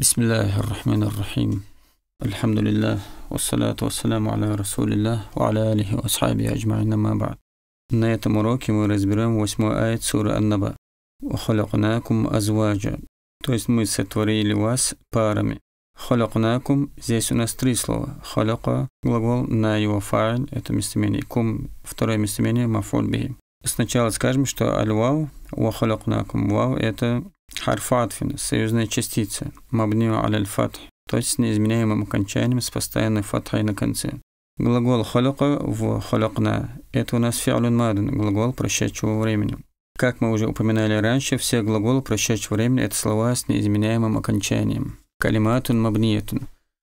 بسم الله الرحمن الرحيم الحمد لله والصلاة والسلام على رسول الله وعلى آله وأصحابه أجمعين ما بعد نهاية уроки мы разбираем восьмой аят суры Ан-Наба. «Халякнакум азваджа». То есть мы сотворили вас парами. «Халякнакум» здесь у нас три слова. «Халяка» – глагол на его файл, это местоимение. «Кум» – второе местоимение, мафуль Сначала скажем, что аль-вау, ва халякнакум. Вау – это харфатфин атфин – союзная частица, мабнию аляль фатх, то есть с неизменяемым окончанием с постоянной фатхой на конце. Глагол халяка в халякна – это у нас фиалюн мадан, глагол прошедшего времени. Как мы уже упоминали раньше, все глаголы прошедшего времени – это слова с неизменяемым окончанием. Калиматун мабниетун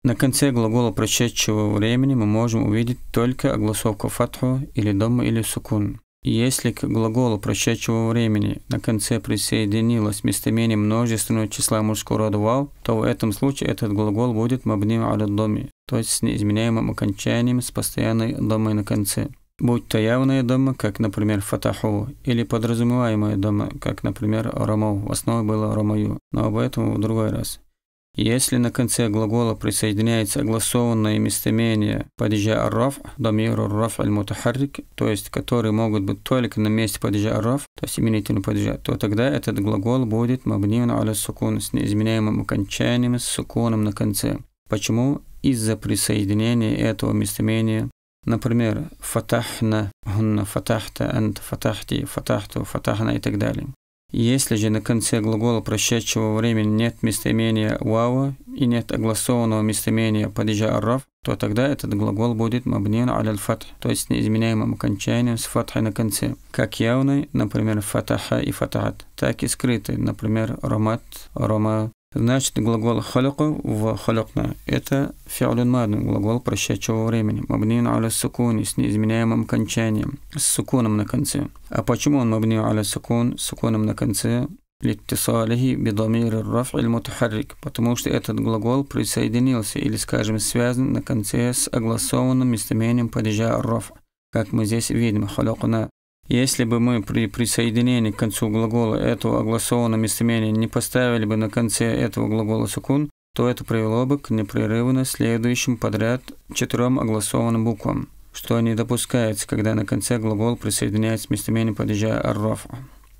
На конце глагола прошедшего времени мы можем увидеть только огласовку фатху или дома или сукун. Если к глаголу прошедшего времени на конце присоединилось местоимение множественного числа мужского рода вал, то в этом случае этот глагол будет мабним доме, то есть с неизменяемым окончанием с постоянной домой на конце. Будь то явная дома, как, например, фатаху, или подразумеваемая дома, как, например, ромов. В основе было ромаю, но об этом в другой раз. Если на конце глагола присоединяется огласованное местоимение падежа арраф, дамир арраф аль-мутахаррик, то есть которые могут быть только на месте падежа арраф, то есть именительного падежа, то тогда этот глагол будет мабниун аля сукун с неизменяемым окончанием с суконом на конце. Почему? Из-за присоединения этого местоимения Например, фатахна, гунна фатахта, ант фатахти, фатахту, фатахна и так далее. Если же на конце глагола прошедшего времени нет местоимения «вава» и нет огласованного местоимения падежа «арраф», то тогда этот глагол будет мабнин аль фат, то есть с неизменяемым окончанием с фатхой на конце, как явный, например, фатаха и фатахат, так и скрытый, например, ромат, рома, Значит, глагол халяку в халякна – это фиалюн мадну, глагол прощачего времени, мабнин аля сукуни с неизменяемым кончанием, с суконом на конце. А почему он мабнин аля сукун с суконом на конце? لاتصاله بضمير или المتحرك потому что этот глагол присоединился или, скажем, связан на конце с огласованным местоимением падежа الرفع, как мы здесь видим, халякна если бы мы при присоединении к концу глагола этого огласованного местоимения не поставили бы на конце этого глагола «сукун», то это привело бы к непрерывно следующим подряд четырем огласованным буквам, что не допускается, когда на конце глагол присоединяется местоимение падежа «аррофа».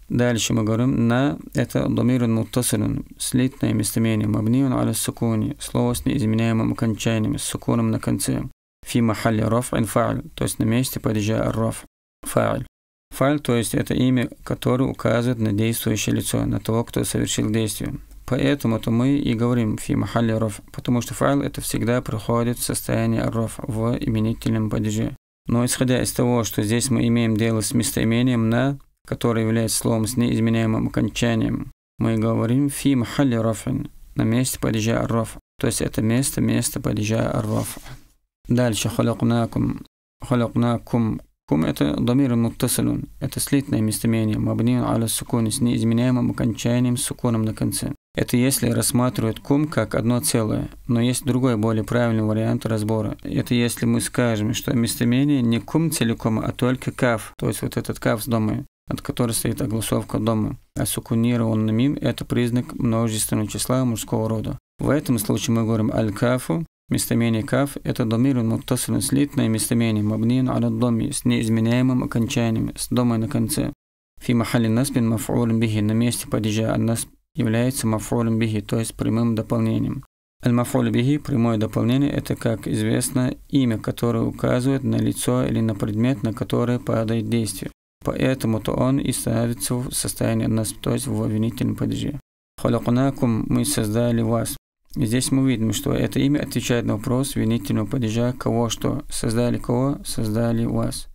Дальше мы говорим «на» – это «домирун муттасилун» – слитное местоимение «мабниун аля сукуни» – слово с неизменяемым окончанием, с сукуном на конце. «Фи махалли раф инфаль» – то есть на месте падежа «арроф» фаль. Фаль, то есть это имя, которое указывает на действующее лицо, на того, кто совершил действие. Поэтому-то мы и говорим фи махалли роф, потому что файл это всегда приходит в состояние ров в именительном падеже. Но исходя из того, что здесь мы имеем дело с местоимением на, которое является словом с неизменяемым окончанием, мы говорим фи махалли рофин, на месте падежа ров, то есть это место, место падежа ров. Дальше халякнакум. Халякнакум Хум – это домир муттасалун. Это слитное местоимение, мабнин аля сукуни с неизменяемым окончанием с суконом на конце. Это если рассматривают кум как одно целое, но есть другой, более правильный вариант разбора. Это если мы скажем, что местоимение не кум целиком, а только каф, то есть вот этот каф с дома, от которого стоит огласовка дома. А сукунированным мим – это признак множественного числа мужского рода. В этом случае мы говорим аль-кафу, Местоимение каф – это домир муттасилин слитное местоимение мабнин аля доми с неизменяемым окончанием, с домой на конце. Фи махали наспин мафулин бихи на месте падежа аннасп является мафулин бихи, то есть прямым дополнением. Аль-Мафуль Биги, прямое дополнение, это, как известно, имя, которое указывает на лицо или на предмет, на который падает действие. Поэтому-то он и ставится в состоянии нас, то есть в обвинительном падеже. Халакунакум мы создали вас. Здесь мы видим, что это имя отвечает на вопрос винительного падежа «кого что?» «Создали кого?» «Создали вас».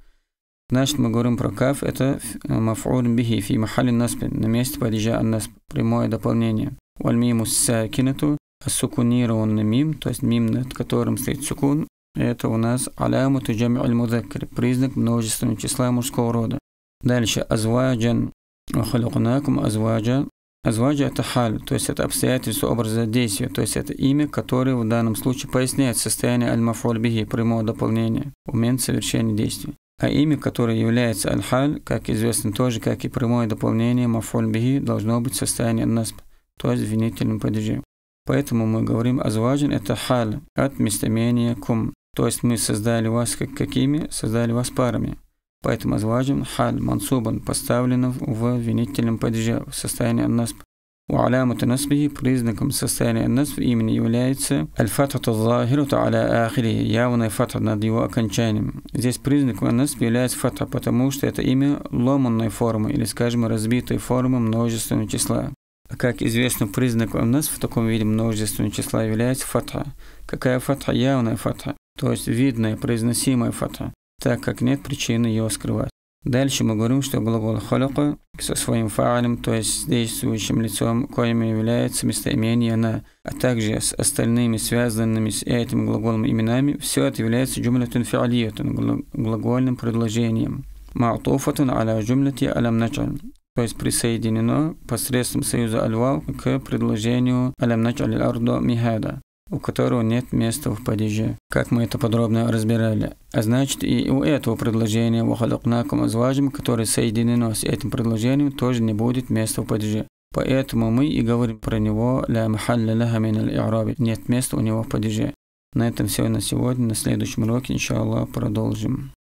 Значит, мы говорим про каф, это мафур бихи, фи махали наспин, на месте падежа нас прямое дополнение. Вальмиму сакинату, ассукунированный мим, то есть мим, над которым стоит сукун, это у нас аляму туджами аль-мудаккар, признак множественного числа мужского рода. Дальше, азваджан, вахалюкнакум азваджа, Азваджа – это халь, то есть это обстоятельство образа действия, то есть это имя, которое в данном случае поясняет состояние аль-мафуль биги, прямого дополнения, момент совершения действия. А имя, которое является аль-халь, как известно тоже, как и прямое дополнение мафуль биги, должно быть состояние насп, то есть в винительном падеже. Поэтому мы говорим «азваджин» – это халь, от местоимения кум. То есть мы создали вас как какими? Создали вас парами. Поэтому азваджин халь мансубан поставлено в винительном падеже в состоянии насб. У алямата насби признаком состояния насп имени является аль-фатхату захируту аля ахири, явная фатха над его окончанием. Здесь признаком насп является фатха, потому что это имя ломанной формы или, скажем, разбитой формы множественного числа. Как известно, признаком нас в таком виде множественного числа является фатха. Какая фатха? Явная фатха, то есть видная, произносимая фатха так как нет причины его скрывать. Дальше мы говорим, что глагол халяка со своим фаалем, то есть действующим лицом, коим является местоимение на, а также с остальными связанными с этим глаголом именами, все это является джумлятун фиалиятун, глагольным предложением. Ма'туфатун аля джумляти алям началь то есть присоединено посредством союза альвал к предложению «Алям начали арду михада» у которого нет места в падеже, как мы это подробно разбирали. А значит, и у этого предложения «Вахалакнакум азважим», которое соединено с этим предложением, тоже не будет места в падеже. Поэтому мы и говорим про него «Ля махалля лаха мин аль нет места у него в падеже. На этом все на сегодня. На следующем уроке, иншаллах, продолжим.